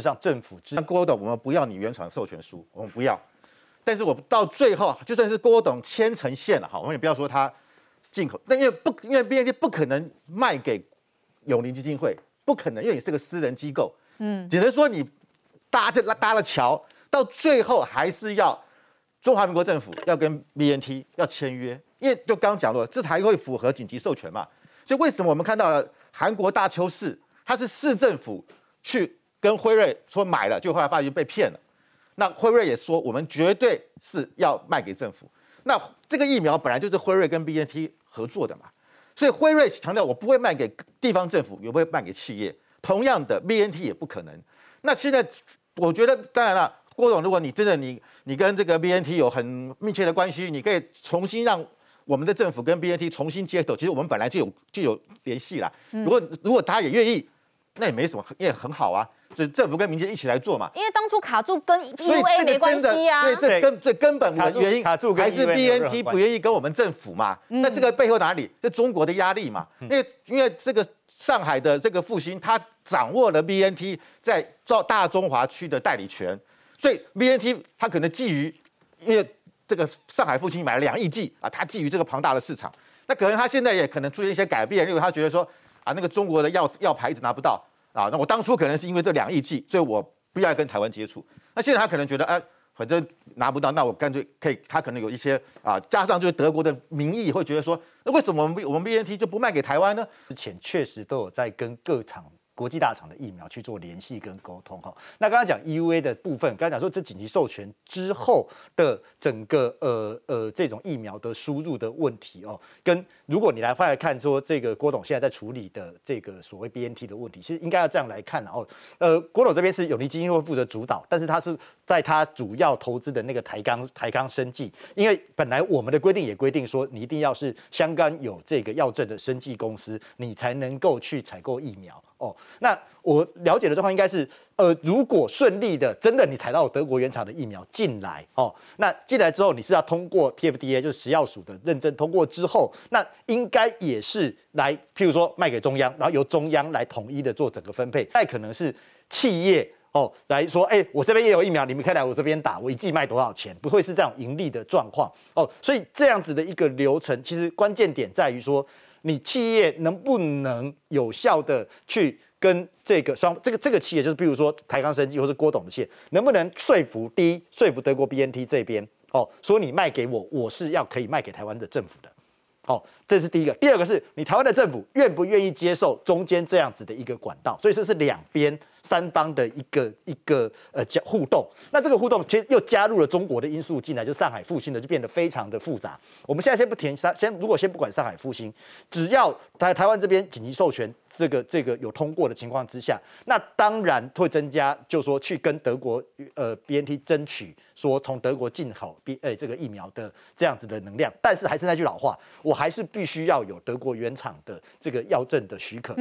上政府，像郭董，我们不要你原厂授权书，我们不要。但是我到最后，就算是郭董签成线了，哈，我们也不要说他进口，那因为不，因为 BNT 不可能卖给永林基金会，不可能，因为你是个私人机构，嗯，只能说你搭这搭了桥，到最后还是要中华民国政府要跟 BNT 要签约，因为就刚刚讲了，这才会符合紧急授权嘛。所以为什么我们看到韩国大邱市，它是市政府去。跟辉瑞说买了，就后来发现被骗了。那辉瑞也说，我们绝对是要卖给政府。那这个疫苗本来就是辉瑞跟 B N T 合作的嘛，所以辉瑞强调我不会卖给地方政府，也不会卖给企业。同样的，B N T 也不可能。那现在我觉得，当然了，郭总，如果你真的你你跟这个 B N T 有很密切的关系，你可以重新让我们的政府跟 B N T 重新接手。其实我们本来就有就有联系了。如果如果他也愿意。那也没什么，也很好啊，是政府跟民间一起来做嘛。因为当初卡住跟 EUA 没关系啊。所以这根这根本原因还是 B N T 不愿意跟我们政府嘛。那这个背后哪里？这中国的压力嘛？因为因为这个上海的这个复兴，他掌握了 B N T 在造大中华区的代理权，所以 B N T 他可能觊觎，因为这个上海复兴买了两亿剂啊，他觊觎这个庞大的市场。那可能他现在也可能出现一些改变，因为他觉得说啊，那个中国的药药牌一直拿不到。啊，那我当初可能是因为这两亿计，所以我不愿意跟台湾接触。那现在他可能觉得，哎，反正拿不到，那我干脆可以。他可能有一些啊，加上就是德国的民意会觉得说，那为什么我们我们 BNT 就不卖给台湾呢？之前确实都有在跟各厂。国际大厂的疫苗去做联系跟沟通哈，那刚刚讲 EUA 的部分，刚刚讲说这紧急授权之后的整个呃呃这种疫苗的输入的问题哦，跟如果你来翻来看说这个郭董现在在处理的这个所谓 B N T 的问题，其实应该要这样来看哦。呃，郭董这边是永利基金会负责主导，但是他是在他主要投资的那个台钢台钢生技，因为本来我们的规定也规定说，你一定要是香港有这个药证的生技公司，你才能够去采购疫苗。哦，那我了解的状况应该是，呃，如果顺利的，真的你采到德国原厂的疫苗进来，哦，那进来之后你是要通过 P F D A 就是食药署的认证，通过之后，那应该也是来，譬如说卖给中央，然后由中央来统一的做整个分配，再可能是企业哦来说，哎，我这边也有疫苗，你们可以来我这边打，我一剂卖多少钱？不会是这样盈利的状况哦，所以这样子的一个流程，其实关键点在于说。你企业能不能有效的去跟这个双这个这个企业，就是比如说台康生技或是郭董的企业，能不能说服第一说服德国 B N T 这边哦，说你卖给我，我是要可以卖给台湾的政府的。哦，这是第一个，第二个是你台湾的政府愿不愿意接受中间这样子的一个管道，所以这是两边三方的一个一个呃交互动。那这个互动其实又加入了中国的因素进来，就上海复兴的就变得非常的复杂。我们现在先不填上，先如果先不管上海复兴，只要台台湾这边紧急授权。这个这个有通过的情况之下，那当然会增加，就说去跟德国呃 BNT 争取说从德国进口 B 哎这个疫苗的这样子的能量，但是还是那句老话，我还是必须要有德国原厂的这个药证的许可。